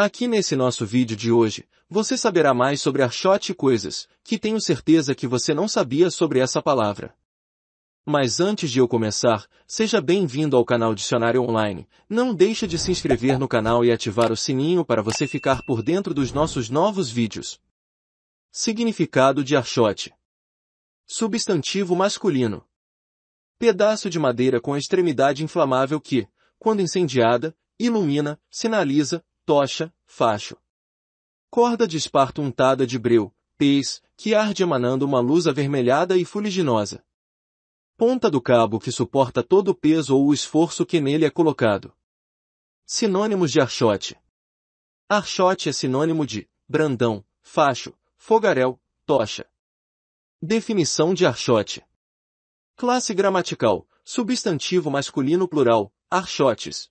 Aqui nesse nosso vídeo de hoje, você saberá mais sobre Arshot e coisas, que tenho certeza que você não sabia sobre essa palavra. Mas antes de eu começar, seja bem-vindo ao canal Dicionário Online. Não deixe de se inscrever no canal e ativar o sininho para você ficar por dentro dos nossos novos vídeos. Significado de Arshot Substantivo masculino Pedaço de madeira com extremidade inflamável que, quando incendiada, ilumina, sinaliza, tocha, facho. Corda de esparto untada de breu, pez, que arde emanando uma luz avermelhada e fuliginosa. Ponta do cabo que suporta todo o peso ou o esforço que nele é colocado. Sinônimos de archote. Archote é sinônimo de brandão, facho, fogaréu, tocha. Definição de archote. Classe gramatical, substantivo masculino plural, archotes,